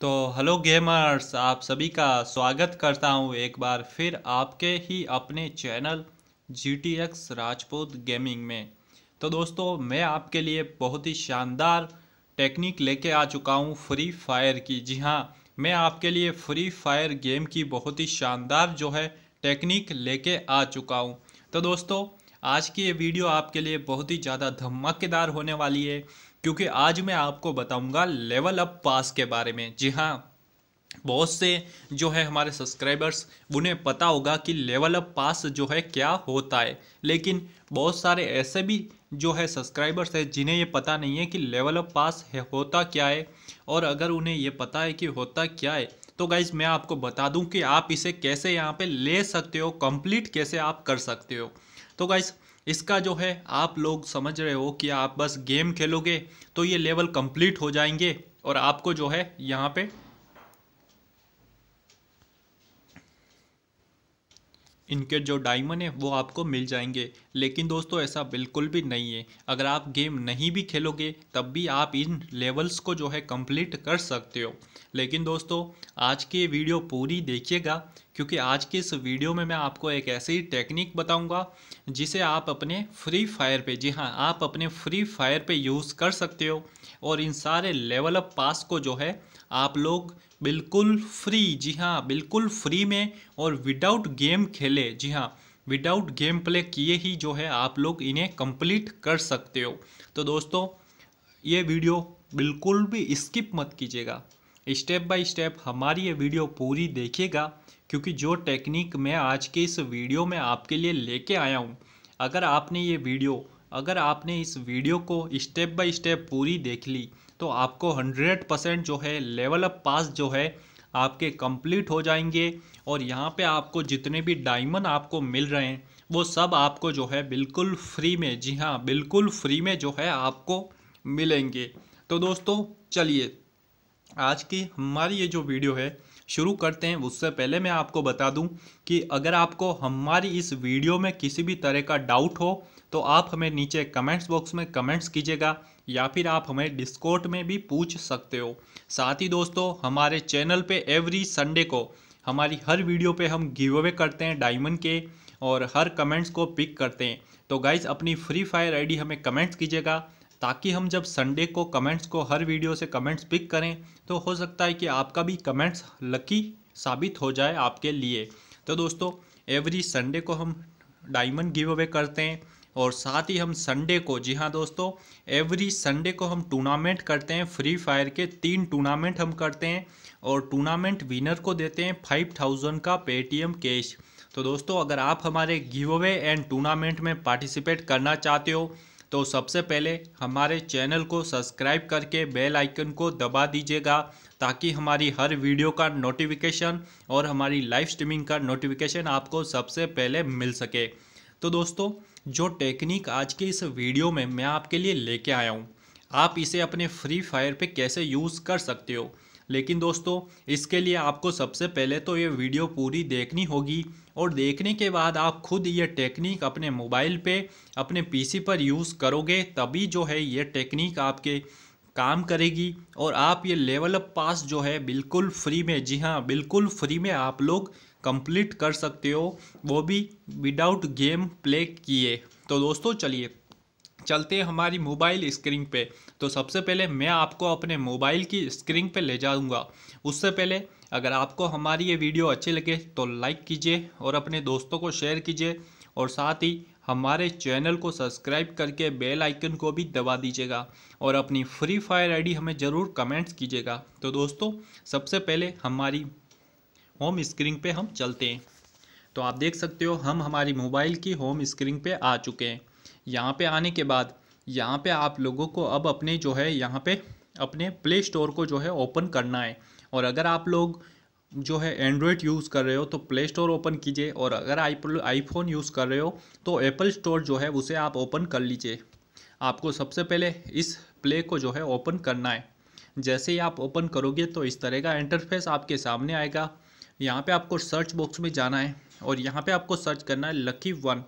तो hello gamers आप सभी का स्वागत करता हूं एक बार फिर आपके ही अपने channel G T X Rajput gaming में तो दोस्तों मैं आपके लिए बहुत ही शानदार टेक्निक लेके आ चुका हूं फ्री फायर की जी हां मैं आपके लिए फ्री फायर गेम की बहुत ही शानदार जो है टेक्निक लेके आ चुका हूं तो दोस्तों आज की ये वीडियो आपके लिए बहुत ही ज़्यादा धमाकेदार होने वाली है क्योंकि आज मैं आपको बताऊंगा लेवल अप पास के बारे में जी हाँ बहुत से जो है हमारे सब्सक्राइबर्स उन्हें पता होगा कि लेवल अप पास जो है क्या होता है लेकिन बहुत सारे ऐसे भी जो है सब्सक्राइबर्स हैं जिन्हें ये पता नहीं है कि लेवल अप पास है, होता क्या है और अगर उन्हें ये पता है कि होता क्या है तो गाइज मैं आपको बता दूं कि आप इसे कैसे यहाँ पे ले सकते हो कंप्लीट कैसे आप कर सकते हो तो गाइज इसका जो है आप लोग समझ रहे हो कि आप बस गेम खेलोगे तो ये लेवल कंप्लीट हो जाएंगे और आपको जो है यहाँ पे इनके जो डायमंड है वो आपको मिल जाएंगे लेकिन दोस्तों ऐसा बिल्कुल भी नहीं है अगर आप गेम नहीं भी खेलोगे तब भी आप इन लेवल्स को जो है कंप्लीट कर सकते हो लेकिन दोस्तों आज की वीडियो पूरी देखिएगा क्योंकि आज के इस वीडियो में मैं आपको एक ऐसी टेक्निक बताऊंगा जिसे आप अपने फ्री फायर पे जी हाँ आप अपने फ्री फायर पे यूज़ कर सकते हो और इन सारे लेवल अप पास को जो है आप लोग बिल्कुल फ्री जी हाँ बिल्कुल फ्री में और विदाउट गेम खेले जी हाँ विदाउट गेम प्ले किए ही जो है आप लोग इन्हें कंप्लीट कर सकते हो तो दोस्तों ये वीडियो बिल्कुल भी स्किप मत कीजिएगा स्टेप बाय स्टेप हमारी ये वीडियो पूरी देखिएगा क्योंकि जो टेक्निक मैं आज के इस वीडियो में आपके लिए लेके आया हूँ अगर आपने ये वीडियो अगर आपने इस वीडियो को स्टेप बाय स्टेप पूरी देख ली तो आपको 100 परसेंट जो है लेवल अप पास जो है आपके कंप्लीट हो जाएंगे और यहाँ पे आपको जितने भी डायमंड आपको मिल रहे हैं वो सब आपको जो है बिल्कुल फ्री में जी हाँ बिल्कुल फ्री में जो है आपको मिलेंगे तो दोस्तों चलिए आज की हमारी ये जो वीडियो है शुरू करते हैं उससे पहले मैं आपको बता दूं कि अगर आपको हमारी इस वीडियो में किसी भी तरह का डाउट हो तो आप हमें नीचे कमेंट्स बॉक्स में कमेंट्स कीजिएगा या फिर आप हमें डिस्कोट में भी पूछ सकते हो साथ ही दोस्तों हमारे चैनल पे एवरी संडे को हमारी हर वीडियो पे हम गिव अवे करते हैं डायमंड के और हर कमेंट्स को पिक करते हैं तो गाइज़ अपनी फ्री फायर आईडी हमें कमेंट्स कीजिएगा ताकि हम जब संडे को कमेंट्स को हर वीडियो से कमेंट्स पिक करें तो हो सकता है कि आपका भी कमेंट्स लकी साबित हो जाए आपके लिए तो दोस्तों एवरी संडे को हम डायमंड गिव अवे करते हैं और साथ ही हम संडे को जी हाँ दोस्तों एवरी संडे को हम टूर्नामेंट करते हैं फ्री फायर के तीन टूर्नामेंट हम करते हैं और टूर्नामेंट विनर को देते हैं फाइव थाउजेंड का पेटीएम कैश तो दोस्तों अगर आप हमारे गिव अवे एंड टूर्नामेंट में पार्टिसिपेट करना चाहते हो तो सबसे पहले हमारे चैनल को सब्सक्राइब करके बेल आइकन को दबा दीजिएगा ताकि हमारी हर वीडियो का नोटिफिकेशन और हमारी लाइव स्ट्रीमिंग का नोटिफिकेशन आपको सबसे पहले मिल सके तो दोस्तों जो टेक्निक आज के इस वीडियो में मैं आपके लिए लेके आया हूँ आप इसे अपने फ्री फायर पे कैसे यूज़ कर सकते हो लेकिन दोस्तों इसके लिए आपको सबसे पहले तो ये वीडियो पूरी देखनी होगी और देखने के बाद आप खुद ये टेक्निक अपने मोबाइल पे अपने पीसी पर यूज़ करोगे तभी जो है ये टेक्निक आपके काम करेगी और आप ये लेवल अप पास जो है बिल्कुल फ्री में जी हाँ बिल्कुल फ्री में आप लोग कंप्लीट कर सकते हो वो भी विदाउट गेम प्ले किए तो दोस्तों चलिए चलते हैं हमारी मोबाइल स्क्रीन पे तो सबसे पहले मैं आपको अपने मोबाइल की स्क्रीन पे ले जाऊंगा उससे पहले अगर आपको हमारी ये वीडियो अच्छी लगे तो लाइक कीजिए और अपने दोस्तों को शेयर कीजिए और साथ ही हमारे चैनल को सब्सक्राइब करके बेल आइकन को भी दबा दीजिएगा और अपनी फ्री फायर आई हमें ज़रूर कमेंट्स कीजिएगा तो दोस्तों सबसे पहले हमारी होम स्क्रीन पर हम चलते हैं तो आप देख सकते हो हम हमारी मोबाइल की होम स्क्रीन पे आ चुके हैं यहाँ पे आने के बाद यहाँ पे आप लोगों को अब अपने जो है यहाँ पे अपने प्ले स्टोर को जो है ओपन करना है और अगर आप लोग जो है एंड्रॉयड यूज़ कर रहे हो तो प्ले स्टोर ओपन कीजिए और अगर आईफोन यूज़ कर रहे हो तो एप्पल स्टोर जो है उसे आप ओपन कर लीजिए आपको सबसे पहले इस प्ले को जो है ओपन करना है जैसे ही आप ओपन करोगे तो इस तरह का इंटरफेस आपके सामने आएगा यहाँ पे आपको सर्च बॉक्स में जाना है और यहाँ पे आपको सर्च करना है लकी वन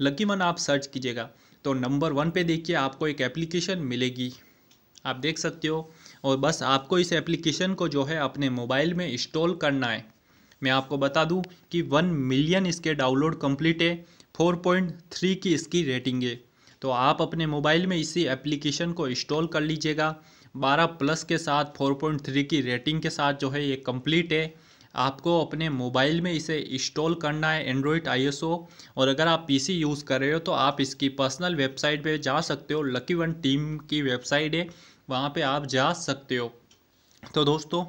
लकी मन आप सर्च कीजिएगा तो नंबर वन पे देखिए आपको एक एप्लीकेशन मिलेगी आप देख सकते हो और बस आपको इस एप्लीकेशन को जो है अपने मोबाइल में इंस्टॉल करना है मैं आपको बता दूं कि वन मिलियन इसके डाउनलोड कंप्लीट है फोर पॉइंट थ्री की इसकी रेटिंग है तो आप अपने मोबाइल में इसी एप्लीकेशन को इंस्टॉल कर लीजिएगा बारह प्लस के साथ फोर पॉइंट थ्री की रेटिंग के साथ जो है ये कंप्लीट है आपको अपने मोबाइल में इसे इंस्टॉल करना है एंड्रॉयड आई और अगर आप पी यूज़ कर रहे हो तो आप इसकी पर्सनल वेबसाइट पर जा सकते हो लकी वन टीम की वेबसाइट है वहाँ पर आप जा सकते हो तो दोस्तों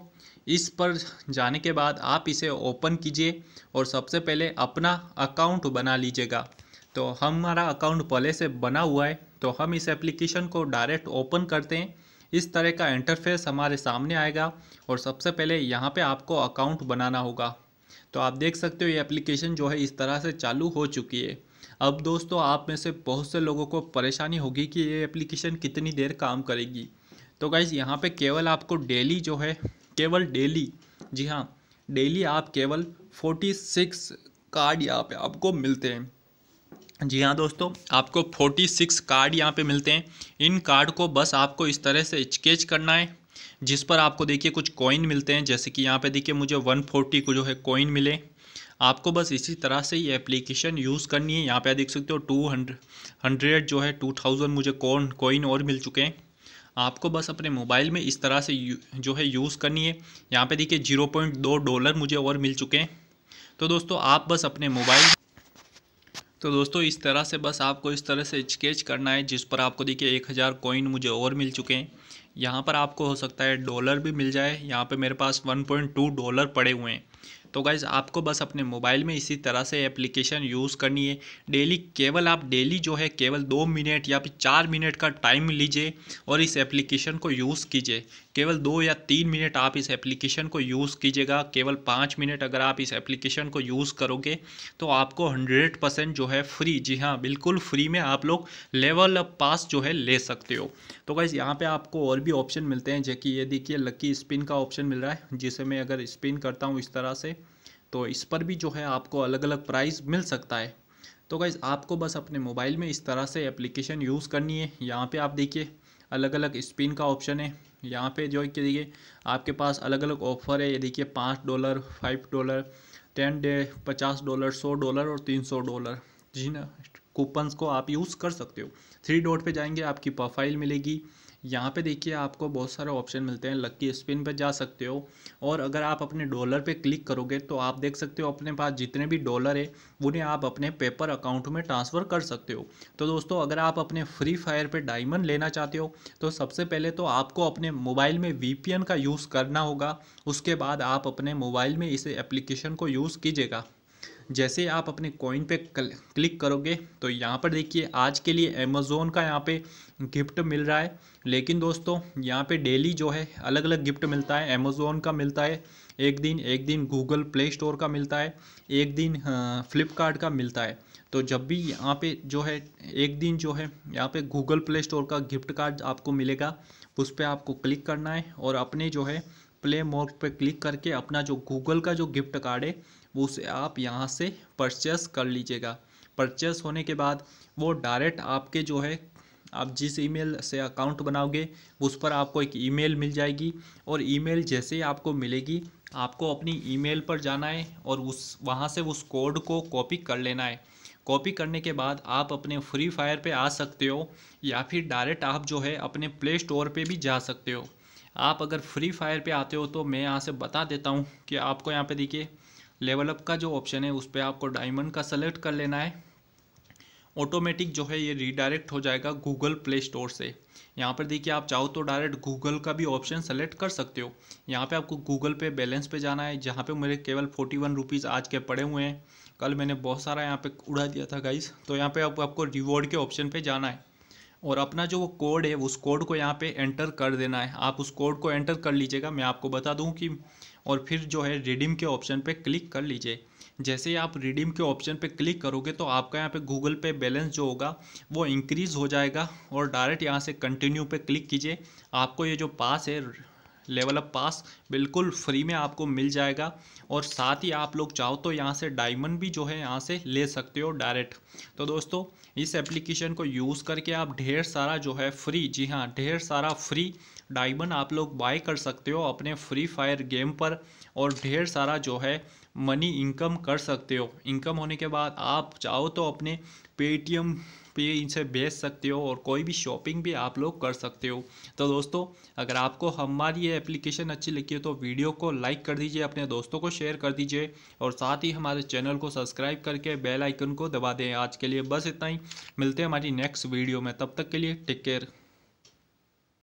इस पर जाने के बाद आप इसे ओपन कीजिए और सबसे पहले अपना अकाउंट बना लीजिएगा तो हमारा अकाउंट पहले से बना हुआ है तो हम इस एप्लीकेशन को डायरेक्ट ओपन करते हैं इस तरह का इंटरफेस हमारे सामने आएगा और सबसे पहले यहाँ पे आपको अकाउंट बनाना होगा तो आप देख सकते हो ये एप्लीकेशन जो है इस तरह से चालू हो चुकी है अब दोस्तों आप में से बहुत से लोगों को परेशानी होगी कि ये एप्लीकेशन कितनी देर काम करेगी तो गाइज़ यहाँ पे केवल आपको डेली जो है केवल डेली जी हाँ डेली आप केवल 46 कार्ड यहाँ पे आपको मिलते हैं जी हाँ दोस्तों आपको 46 कार्ड यहाँ पे मिलते हैं इन कार्ड को बस आपको इस तरह से स्केच करना है जिस पर आपको देखिए कुछ कॉइन मिलते हैं जैसे कि यहाँ पे देखिए मुझे 140 को जो है कॉइन मिले आपको बस इसी तरह से ये एप्लीकेशन यूज़ करनी है यहाँ पे आप देख सकते हो टू हंड्रेड जो है टू थाउजेंड मुझे कौन कॉइन और मिल चुके हैं आपको बस अपने मोबाइल में इस तरह से जो है यूज़ करनी है यहाँ पर देखिए जीरो पॉइंट दो डॉलर मुझे और मिल चुके हैं तो दोस्तों आप बस अपने मोबाइल तो दोस्तों इस तरह से बस आपको इस तरह से स्केच करना है जिस पर आपको देखिए एक हज़ार कोइन मुझे और मिल चुके हैं यहाँ पर आपको हो सकता है डॉलर भी मिल जाए यहाँ पे मेरे पास टू डॉलर पड़े हुए हैं तो गाइज़ आपको बस अपने मोबाइल में इसी तरह से एप्लीकेशन यूज़ करनी है डेली केवल आप डेली जो है केवल दो मिनट या फिर चार मिनट का टाइम लीजिए और इस एप्लीकेशन को यूज़ कीजिए केवल दो या तीन मिनट आप इस एप्लीकेशन को यूज़ कीजिएगा केवल पाँच मिनट अगर आप इस एप्लीकेशन को यूज़ करोगे तो आपको हंड्रेड परसेंट जो है फ्री जी हाँ बिल्कुल फ्री में आप लोग लेवल पास जो है ले सकते हो तो गाइज़ यहाँ पे आपको और भी ऑप्शन मिलते हैं जैसे कि ये देखिए लकी स्पिन का ऑप्शन मिल रहा है जिसे मैं अगर स्पिन करता हूँ इस तरह से तो इस पर भी जो है आपको अलग अलग प्राइस मिल सकता है तो गाइज़ आपको बस अपने मोबाइल में इस तरह से एप्लीकेशन यूज़ करनी है यहाँ पे आप देखिए अलग अलग स्पिन का ऑप्शन है यहाँ पे जो है कि देखिए आपके पास अलग अलग ऑफ़र है ये देखिए पाँच dollar five dollar ten day पचास डॉलर सौ डॉलर और तीन सौ डॉलर जिन कूपन्स को आप यूज़ कर सकते हो थ्री डॉट पे जाएंगे आपकी प्रोफाइल मिलेगी यहाँ पे देखिए आपको बहुत सारे ऑप्शन मिलते हैं लक्की स्पिन पे जा सकते हो और अगर आप अपने डॉलर पे क्लिक करोगे तो आप देख सकते हो अपने पास जितने भी डॉलर है उन्हें आप अपने पेपर अकाउंट में ट्रांसफ़र कर सकते हो तो दोस्तों अगर आप अपने फ्री फायर पर डायमंड लेना चाहते हो तो सबसे पहले तो आपको अपने मोबाइल में वी का यूज़ करना होगा उसके बाद आप अपने मोबाइल में इस एप्लीकेशन को यूज़ कीजिएगा जैसे आप अपने कॉइन पे क्लिक करोगे तो यहाँ पर देखिए आज के लिए अमेज़ोन का यहाँ पे गिफ्ट मिल रहा है लेकिन दोस्तों यहाँ पे डेली जो है अलग अलग गिफ्ट मिलता है अमेज़ोन का मिलता है एक दिन एक दिन गूगल प्ले स्टोर का मिलता है एक दिन फ्लिपकार्ट का मिलता है तो जब भी यहाँ पे जो है एक दिन जो है यहाँ पे गूगल प्ले स्टोर का गिफ्ट कार्ड आपको मिलेगा उस पर आपको क्लिक करना है और अपने जो है प्ले मोड पे क्लिक करके अपना जो गूगल का जो गिफ्ट कार्ड है वो उसे आप यहाँ से परचेस कर लीजिएगा परचेस होने के बाद वो डायरेक्ट आपके जो है आप जिस ईमेल से अकाउंट बनाओगे उस पर आपको एक ईमेल मिल जाएगी और ईमेल जैसे ही आपको मिलेगी आपको अपनी ईमेल पर जाना है और उस वहाँ से उस कोड को कॉपी कर लेना है कॉपी करने के बाद आप अपने फ्री फायर पे आ सकते हो या फिर डायरेक्ट आप जो है अपने प्ले स्टोर पे भी जा सकते हो आप अगर फ्री फायर पर आते हो तो मैं यहाँ से बता देता हूँ कि आपको यहाँ पर देखिए लेवल अप का जो ऑप्शन है उस पर आपको डायमंड का सेलेक्ट कर लेना है ऑटोमेटिक जो है ये रीडायरेक्ट हो जाएगा गूगल प्ले स्टोर से यहाँ पर देखिए आप चाहो तो डायरेक्ट गूगल का भी ऑप्शन सेलेक्ट कर सकते हो यहाँ पे आपको गूगल पे बैलेंस पे जाना है जहाँ पे मेरे केवल फोर्टी वन रुपीज़ आज के पड़े हुए हैं कल मैंने बहुत सारा यहाँ पे उड़ा दिया था गाइस तो यहाँ पे आप, आपको रिवॉर्ड के ऑप्शन पर जाना है और अपना जो वो कोड है उस कोड को यहाँ पर एंटर कर देना है आप उस कोड को एंटर कर लीजिएगा मैं आपको बता दूँ कि और फिर जो है रिडीम के ऑप्शन पर क्लिक कर लीजिए जैसे ही आप रिडीम के ऑप्शन पर क्लिक करोगे तो आपका यहाँ पे गूगल पे बैलेंस जो होगा वो इंक्रीज़ हो जाएगा और डायरेक्ट यहाँ से कंटिन्यू पे क्लिक कीजिए आपको ये जो पास है लेवल अप पास बिल्कुल फ्री में आपको मिल जाएगा और साथ ही आप लोग चाहो तो यहाँ से डायमंड भी जो है यहाँ से ले सकते हो डायरेक्ट तो दोस्तों इस एप्लीकेशन को यूज़ करके आप ढेर सारा जो है फ्री जी हाँ ढेर सारा फ्री डायमंड आप लोग बाय कर सकते हो अपने फ्री फायर गेम पर और ढेर सारा जो है मनी इनकम कर सकते हो इनकम होने के बाद आप चाहो तो अपने पेटीएम पे इनसे भेज सकते हो और कोई भी शॉपिंग भी आप लोग कर सकते हो तो दोस्तों अगर आपको हमारी ये एप्लीकेशन अच्छी लगी है तो वीडियो को लाइक कर दीजिए अपने दोस्तों को शेयर कर दीजिए और साथ ही हमारे चैनल को सब्सक्राइब करके बेल आइकन को दबा दें आज के लिए बस इतना ही मिलते हैं हमारी नेक्स्ट वीडियो में तब तक के लिए टेक केयर